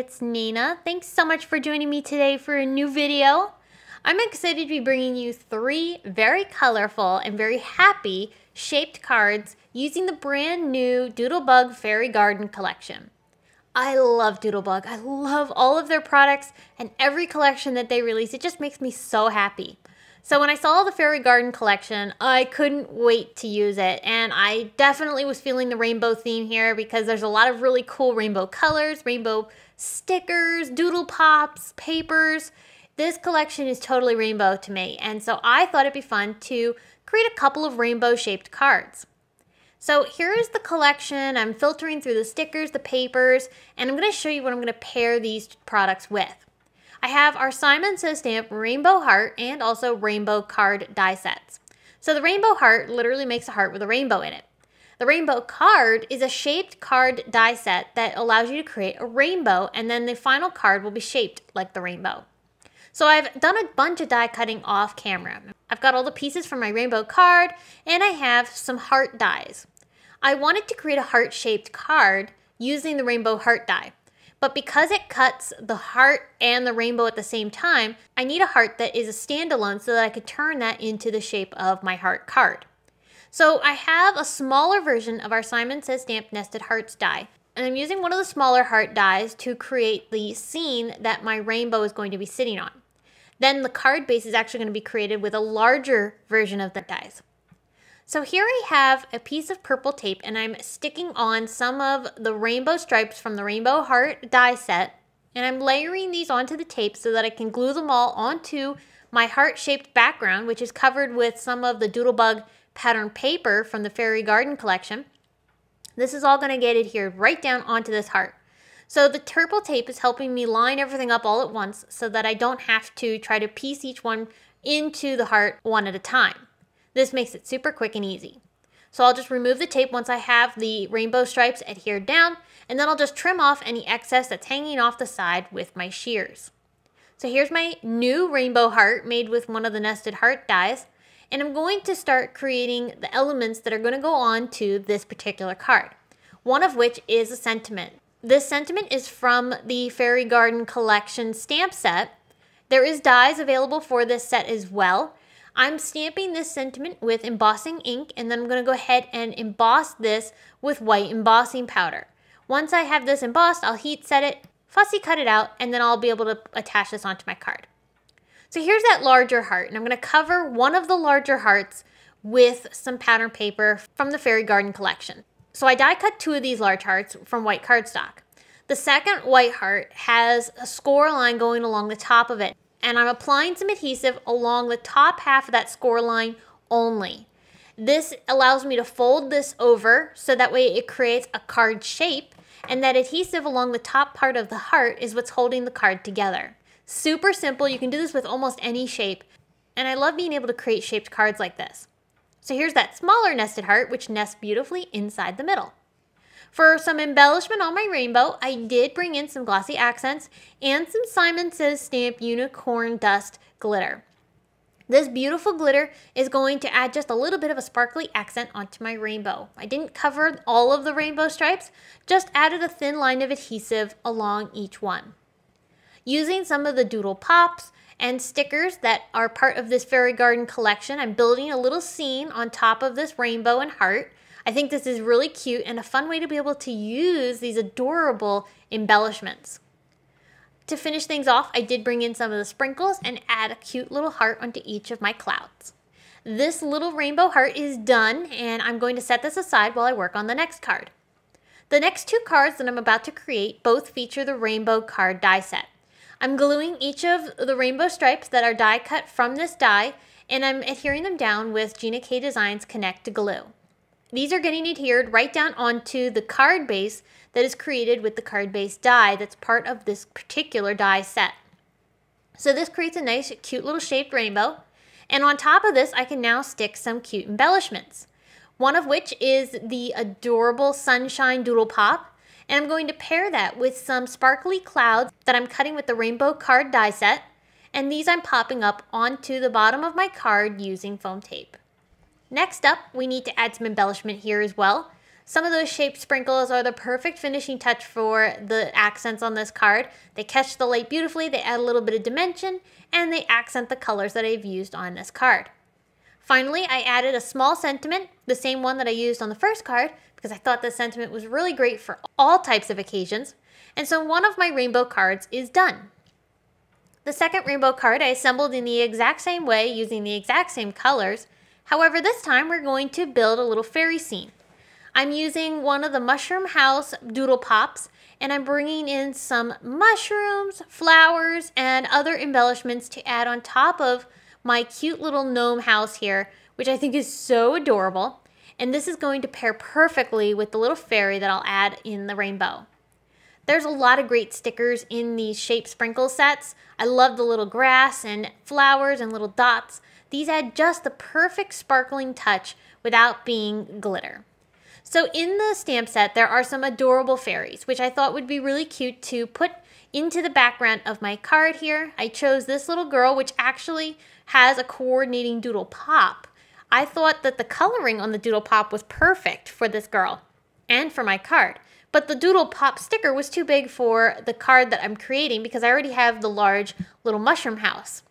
it's Nina. Thanks so much for joining me today for a new video. I'm excited to be bringing you three very colorful and very happy shaped cards using the brand new Doodlebug Fairy Garden collection. I love Doodlebug. I love all of their products and every collection that they release. It just makes me so happy. So when I saw the Fairy Garden collection, I couldn't wait to use it. And I definitely was feeling the rainbow theme here because there's a lot of really cool rainbow colors, rainbow stickers, doodle pops, papers. This collection is totally rainbow to me, and so I thought it'd be fun to create a couple of rainbow shaped cards. So here is the collection. I'm filtering through the stickers, the papers, and I'm going to show you what I'm going to pair these products with. I have our Simon Says Stamp Rainbow Heart and also Rainbow Card Die Sets. So the Rainbow Heart literally makes a heart with a rainbow in it. The rainbow card is a shaped card die set that allows you to create a rainbow, and then the final card will be shaped like the rainbow. So I've done a bunch of die cutting off camera. I've got all the pieces from my rainbow card, and I have some heart dies. I wanted to create a heart shaped card using the rainbow heart die. But because it cuts the heart and the rainbow at the same time, I need a heart that is a standalone so that I could turn that into the shape of my heart card. So I have a smaller version of our Simon Says Stamp Nested Hearts die. And I'm using one of the smaller heart dies to create the scene that my rainbow is going to be sitting on. Then the card base is actually going to be created with a larger version of the dies. So here I have a piece of purple tape and I'm sticking on some of the rainbow stripes from the rainbow heart die set. And I'm layering these onto the tape so that I can glue them all onto my heart-shaped background, which is covered with some of the doodlebug pattern paper from the Fairy Garden collection. This is all going to get adhered right down onto this heart. So the purple tape is helping me line everything up all at once so that I don't have to try to piece each one into the heart one at a time. This makes it super quick and easy. So I'll just remove the tape once I have the rainbow stripes adhered down, and then I'll just trim off any excess that's hanging off the side with my shears. So here's my new rainbow heart made with one of the nested heart dies and I'm going to start creating the elements that are going to go on to this particular card, one of which is a sentiment. This sentiment is from the Fairy Garden Collection stamp set. There is dies available for this set as well. I'm stamping this sentiment with embossing ink and then I'm going to go ahead and emboss this with white embossing powder. Once I have this embossed, I'll heat set it, fussy cut it out, and then I'll be able to attach this onto my card. So here's that larger heart, and I'm gonna cover one of the larger hearts with some pattern paper from the Fairy Garden collection. So I die cut two of these large hearts from white cardstock. The second white heart has a score line going along the top of it, and I'm applying some adhesive along the top half of that score line only. This allows me to fold this over so that way it creates a card shape and that adhesive along the top part of the heart is what's holding the card together. Super simple. You can do this with almost any shape. And I love being able to create shaped cards like this. So here's that smaller nested heart, which nests beautifully inside the middle. For some embellishment on my rainbow, I did bring in some glossy accents and some Simon Says Stamp Unicorn Dust glitter. This beautiful glitter is going to add just a little bit of a sparkly accent onto my rainbow. I didn't cover all of the rainbow stripes, just added a thin line of adhesive along each one. Using some of the doodle pops and stickers that are part of this fairy garden collection, I'm building a little scene on top of this rainbow and heart. I think this is really cute and a fun way to be able to use these adorable embellishments. To finish things off, I did bring in some of the sprinkles and add a cute little heart onto each of my clouds. This little rainbow heart is done and I'm going to set this aside while I work on the next card. The next two cards that I'm about to create both feature the rainbow card die set. I'm gluing each of the rainbow stripes that are die cut from this die and I'm adhering them down with Gina K Designs Connect Glue. These are getting adhered right down onto the card base that is created with the card base die that's part of this particular die set. So this creates a nice cute little shaped rainbow and on top of this I can now stick some cute embellishments. One of which is the adorable sunshine doodle pop and I'm going to pair that with some sparkly clouds that I'm cutting with the rainbow card die set. And these I'm popping up onto the bottom of my card using foam tape. Next up, we need to add some embellishment here as well. Some of those shape sprinkles are the perfect finishing touch for the accents on this card. They catch the light beautifully, they add a little bit of dimension, and they accent the colors that I've used on this card. Finally, I added a small sentiment, the same one that I used on the first card, because I thought this sentiment was really great for all types of occasions, and so one of my rainbow cards is done. The second rainbow card I assembled in the exact same way using the exact same colors, however this time we're going to build a little fairy scene. I'm using one of the Mushroom House Doodle Pops and I'm bringing in some mushrooms, flowers, and other embellishments to add on top of my cute little gnome house here, which I think is so adorable. And this is going to pair perfectly with the little fairy that I'll add in the rainbow. There's a lot of great stickers in these shape sprinkle sets. I love the little grass and flowers and little dots. These add just the perfect sparkling touch without being glitter. So in the stamp set, there are some adorable fairies, which I thought would be really cute to put into the background of my card here. I chose this little girl, which actually has a coordinating doodle pop. I thought that the coloring on the Doodle Pop was perfect for this girl and for my card. But the Doodle Pop sticker was too big for the card that I'm creating because I already have the large little mushroom house.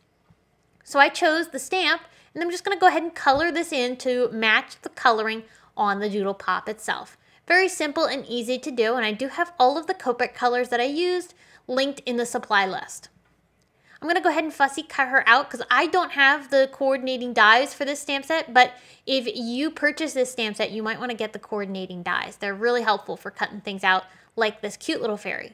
So I chose the stamp and I'm just going to go ahead and color this in to match the coloring on the Doodle Pop itself. Very simple and easy to do and I do have all of the Copic colors that I used linked in the supply list. I'm going to go ahead and fussy cut her out because I don't have the coordinating dies for this stamp set, but if you purchase this stamp set, you might want to get the coordinating dies. They're really helpful for cutting things out like this cute little fairy.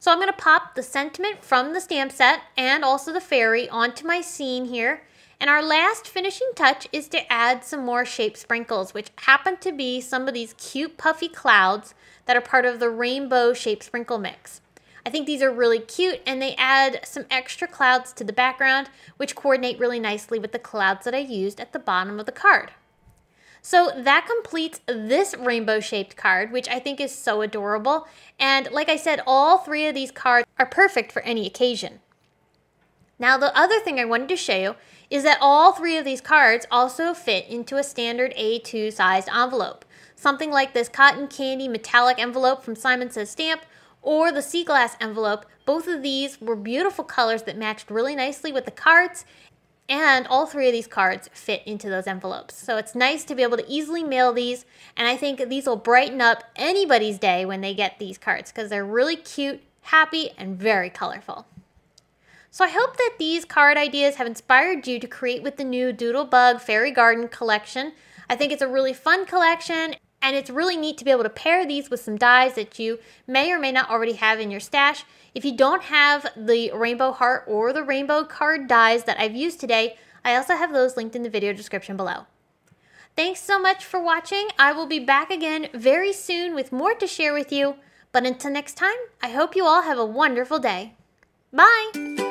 So I'm going to pop the sentiment from the stamp set and also the fairy onto my scene here. And our last finishing touch is to add some more shape sprinkles, which happen to be some of these cute puffy clouds that are part of the rainbow shape sprinkle mix. I think these are really cute and they add some extra clouds to the background, which coordinate really nicely with the clouds that I used at the bottom of the card. So that completes this rainbow shaped card, which I think is so adorable. And like I said, all three of these cards are perfect for any occasion. Now the other thing I wanted to show you is that all three of these cards also fit into a standard A2 sized envelope. Something like this cotton candy metallic envelope from Simon Says Stamp or the sea glass envelope. Both of these were beautiful colors that matched really nicely with the cards and all three of these cards fit into those envelopes. So it's nice to be able to easily mail these, and I think these will brighten up anybody's day when they get these cards because they're really cute, happy, and very colorful. So I hope that these card ideas have inspired you to create with the new Doodlebug Fairy Garden collection. I think it's a really fun collection and it's really neat to be able to pair these with some dies that you may or may not already have in your stash. If you don't have the rainbow heart or the rainbow card dies that I've used today, I also have those linked in the video description below. Thanks so much for watching. I will be back again very soon with more to share with you. But until next time, I hope you all have a wonderful day. Bye!